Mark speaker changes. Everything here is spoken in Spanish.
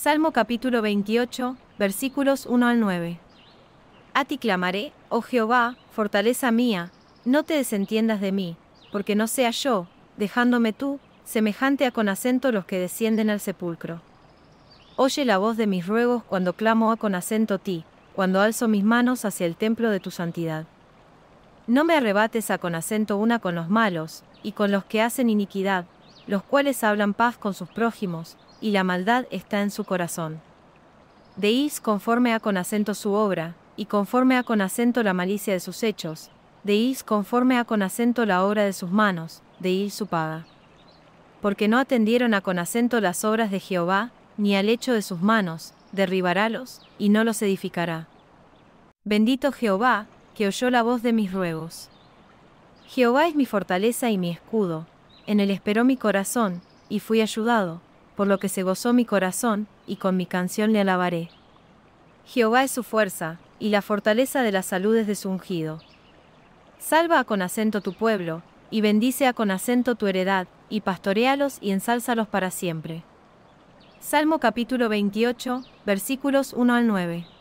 Speaker 1: Salmo capítulo 28, versículos 1 al 9. A ti clamaré, oh Jehová, fortaleza mía, no te desentiendas de mí, porque no sea yo, dejándome tú, semejante a con acento los que descienden al sepulcro. Oye la voz de mis ruegos cuando clamo a con acento ti, cuando alzo mis manos hacia el templo de tu santidad. No me arrebates a con acento una con los malos, y con los que hacen iniquidad, los cuales hablan paz con sus prójimos, y la maldad está en su corazón. Deis conforme a con acento su obra, y conforme a con acento la malicia de sus hechos, Deis conforme a con acento la obra de sus manos, Deis su paga. Porque no atendieron a con acento las obras de Jehová, ni al hecho de sus manos, derribarálos, y no los edificará. Bendito Jehová, que oyó la voz de mis ruegos. Jehová es mi fortaleza y mi escudo, en él esperó mi corazón, y fui ayudado por lo que se gozó mi corazón, y con mi canción le alabaré. Jehová es su fuerza, y la fortaleza de las saludes de su ungido. Salva con acento tu pueblo, y bendice a con acento tu heredad, y pastorealos y ensálzalos para siempre. Salmo capítulo 28, versículos 1 al 9.